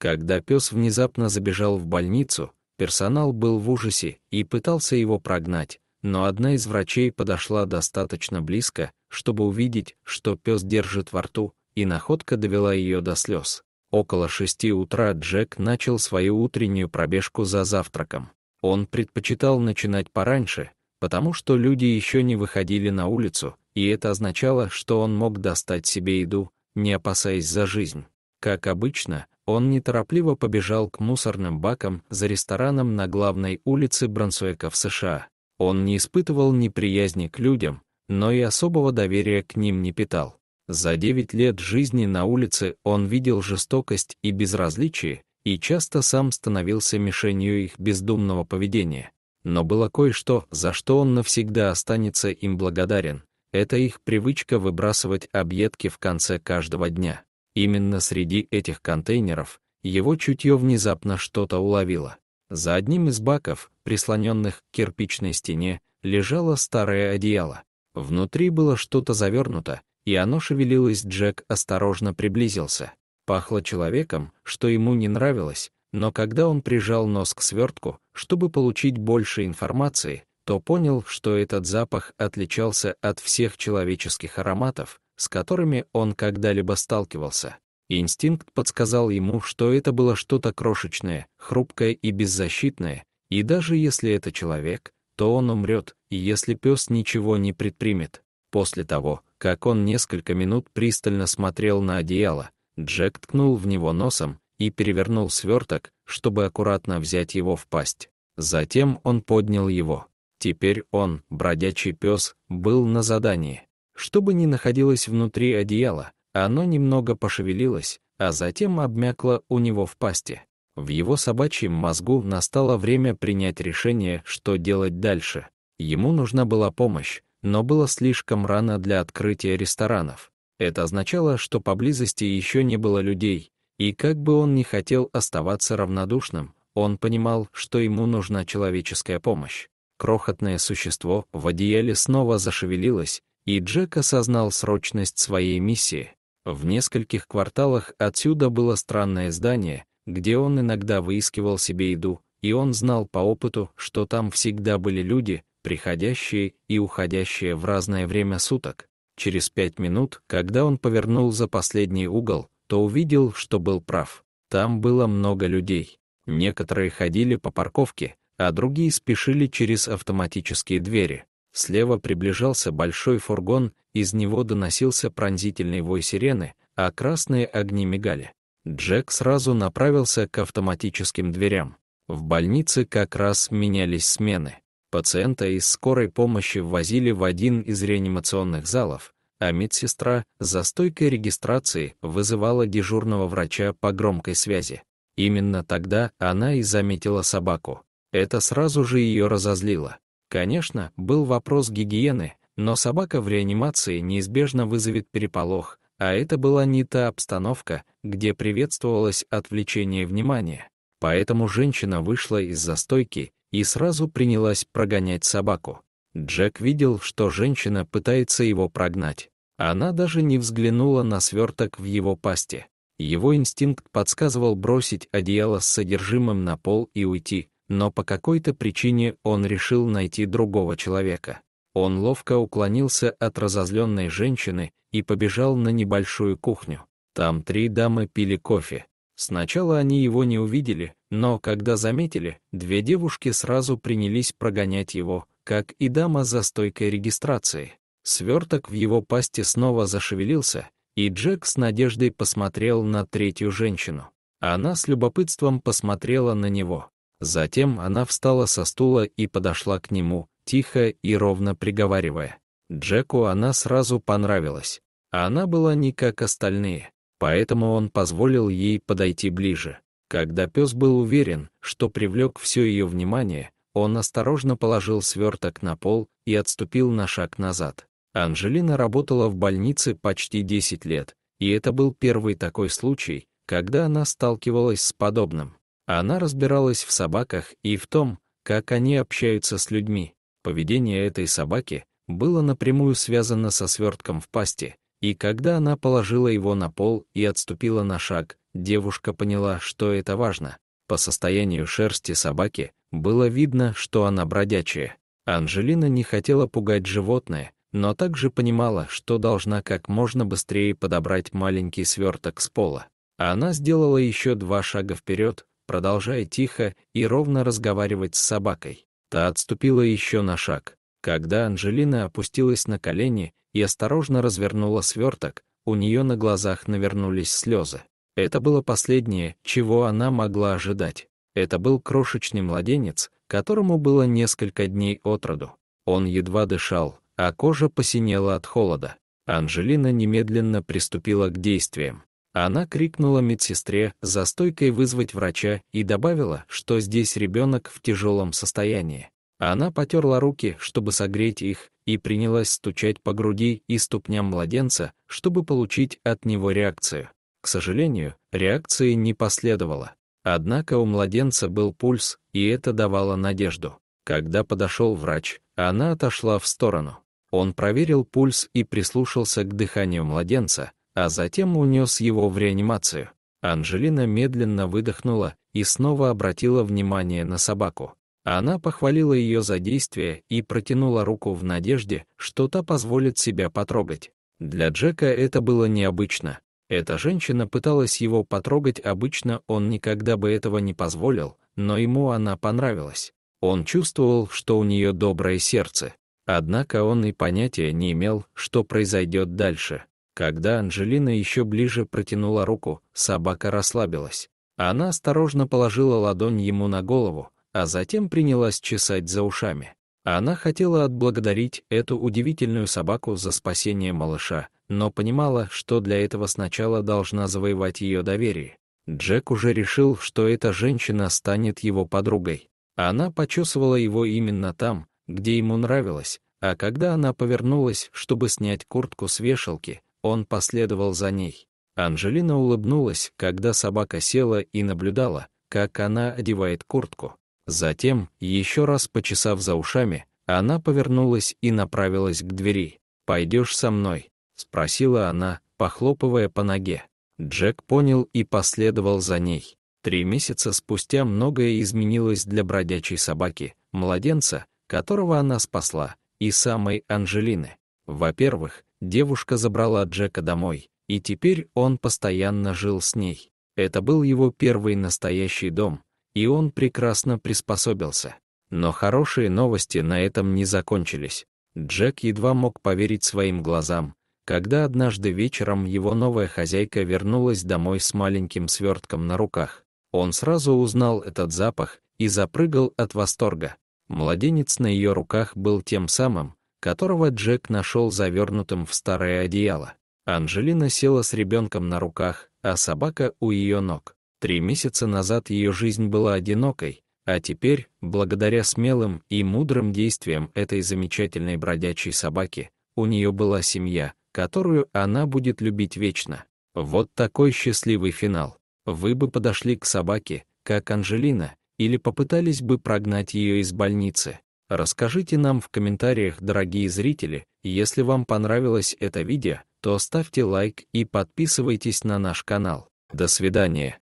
Когда пес внезапно забежал в больницу, персонал был в ужасе и пытался его прогнать, но одна из врачей подошла достаточно близко, чтобы увидеть, что пес держит во рту, и находка довела ее до слез. Около шести утра Джек начал свою утреннюю пробежку за завтраком. Он предпочитал начинать пораньше, потому что люди еще не выходили на улицу, и это означало, что он мог достать себе еду, не опасаясь за жизнь. Как обычно, он неторопливо побежал к мусорным бакам за рестораном на главной улице Брансуэка в США. Он не испытывал неприязни к людям, но и особого доверия к ним не питал. За 9 лет жизни на улице он видел жестокость и безразличие, и часто сам становился мишенью их бездумного поведения. Но было кое-что, за что он навсегда останется им благодарен. Это их привычка выбрасывать объедки в конце каждого дня. Именно среди этих контейнеров его чутье внезапно что-то уловило. За одним из баков, прислоненных к кирпичной стене, лежало старое одеяло. Внутри было что-то завернуто, и оно шевелилось, Джек осторожно приблизился. Пахло человеком, что ему не нравилось, но когда он прижал нос к свертку, чтобы получить больше информации, то понял, что этот запах отличался от всех человеческих ароматов, с которыми он когда-либо сталкивался. Инстинкт подсказал ему, что это было что-то крошечное, хрупкое и беззащитное, и даже если это человек, то он умрет, если пес ничего не предпримет. После того, как он несколько минут пристально смотрел на одеяло, Джек ткнул в него носом и перевернул сверток, чтобы аккуратно взять его в пасть. Затем он поднял его. Теперь он, бродячий пес, был на задании. Что бы ни находилось внутри одеяла, оно немного пошевелилось, а затем обмякло у него в пасти. В его собачьем мозгу настало время принять решение, что делать дальше. Ему нужна была помощь, но было слишком рано для открытия ресторанов. Это означало, что поблизости еще не было людей, и как бы он ни хотел оставаться равнодушным, он понимал, что ему нужна человеческая помощь. Крохотное существо в одеяле снова зашевелилось, и Джек осознал срочность своей миссии. В нескольких кварталах отсюда было странное здание, где он иногда выискивал себе еду, и он знал по опыту, что там всегда были люди, приходящие и уходящие в разное время суток. Через пять минут, когда он повернул за последний угол, то увидел, что был прав. Там было много людей. Некоторые ходили по парковке, а другие спешили через автоматические двери. Слева приближался большой фургон, из него доносился пронзительный вой сирены, а красные огни мигали. Джек сразу направился к автоматическим дверям. В больнице как раз менялись смены. Пациента из скорой помощи ввозили в один из реанимационных залов, а медсестра за стойкой регистрации вызывала дежурного врача по громкой связи. Именно тогда она и заметила собаку. Это сразу же ее разозлило. Конечно, был вопрос гигиены, но собака в реанимации неизбежно вызовет переполох, а это была не та обстановка, где приветствовалось отвлечение внимания. Поэтому женщина вышла из застойки и сразу принялась прогонять собаку. Джек видел, что женщина пытается его прогнать. Она даже не взглянула на сверток в его пасти. Его инстинкт подсказывал бросить одеяло с содержимым на пол и уйти, но по какой-то причине он решил найти другого человека. Он ловко уклонился от разозленной женщины и побежал на небольшую кухню. Там три дамы пили кофе. Сначала они его не увидели, но когда заметили, две девушки сразу принялись прогонять его, как и дама за стойкой регистрации. Сверток в его пасти снова зашевелился, и Джек с надеждой посмотрел на третью женщину. Она с любопытством посмотрела на него. Затем она встала со стула и подошла к нему, тихо и ровно приговаривая. Джеку она сразу понравилась. А она была не как остальные, поэтому он позволил ей подойти ближе. Когда пес был уверен, что привлек все ее внимание, он осторожно положил сверток на пол и отступил на шаг назад. Анжелина работала в больнице почти 10 лет, и это был первый такой случай, когда она сталкивалась с подобным. Она разбиралась в собаках и в том, как они общаются с людьми. Поведение этой собаки было напрямую связано со свертком в пасти, и когда она положила его на пол и отступила на шаг, девушка поняла, что это важно. По состоянию шерсти собаки было видно, что она бродячая. Анжелина не хотела пугать животное, но также понимала, что должна как можно быстрее подобрать маленький сверток с пола. Она сделала еще два шага вперед, продолжая тихо и ровно разговаривать с собакой. Та отступила еще на шаг. Когда Анжелина опустилась на колени и осторожно развернула сверток, у нее на глазах навернулись слезы. Это было последнее, чего она могла ожидать. Это был крошечный младенец, которому было несколько дней от роду. Он едва дышал, а кожа посинела от холода. Анжелина немедленно приступила к действиям. Она крикнула медсестре за стойкой вызвать врача и добавила, что здесь ребенок в тяжелом состоянии. Она потерла руки, чтобы согреть их, и принялась стучать по груди и ступням младенца, чтобы получить от него реакцию. К сожалению, реакции не последовало. Однако у младенца был пульс, и это давало надежду. Когда подошел врач, она отошла в сторону. Он проверил пульс и прислушался к дыханию младенца, а затем унес его в реанимацию. Анжелина медленно выдохнула и снова обратила внимание на собаку. Она похвалила ее за действие и протянула руку в надежде, что та позволит себя потрогать. Для Джека это было необычно. Эта женщина пыталась его потрогать, обычно он никогда бы этого не позволил, но ему она понравилась. Он чувствовал, что у нее доброе сердце. Однако он и понятия не имел, что произойдет дальше. Когда Анжелина еще ближе протянула руку, собака расслабилась. Она осторожно положила ладонь ему на голову, а затем принялась чесать за ушами. Она хотела отблагодарить эту удивительную собаку за спасение малыша, но понимала, что для этого сначала должна завоевать ее доверие. Джек уже решил, что эта женщина станет его подругой. Она почесывала его именно там, где ему нравилось, а когда она повернулась, чтобы снять куртку с вешалки, он последовал за ней. Анжелина улыбнулась, когда собака села и наблюдала, как она одевает куртку. Затем, еще раз почесав за ушами, она повернулась и направилась к двери. «Пойдешь со мной?» — спросила она, похлопывая по ноге. Джек понял и последовал за ней. Три месяца спустя многое изменилось для бродячей собаки, младенца, которого она спасла, и самой Анжелины. Во-первых, девушка забрала Джека домой, и теперь он постоянно жил с ней. Это был его первый настоящий дом, и он прекрасно приспособился. Но хорошие новости на этом не закончились. Джек едва мог поверить своим глазам, когда однажды вечером его новая хозяйка вернулась домой с маленьким свертком на руках. Он сразу узнал этот запах и запрыгал от восторга. Младенец на ее руках был тем самым, которого Джек нашел завернутым в старое одеяло. Анжелина села с ребенком на руках, а собака у ее ног. Три месяца назад ее жизнь была одинокой, а теперь, благодаря смелым и мудрым действиям этой замечательной бродячей собаки, у нее была семья, которую она будет любить вечно. Вот такой счастливый финал. Вы бы подошли к собаке, как Анжелина, или попытались бы прогнать ее из больницы. Расскажите нам в комментариях, дорогие зрители, если вам понравилось это видео, то ставьте лайк и подписывайтесь на наш канал. До свидания.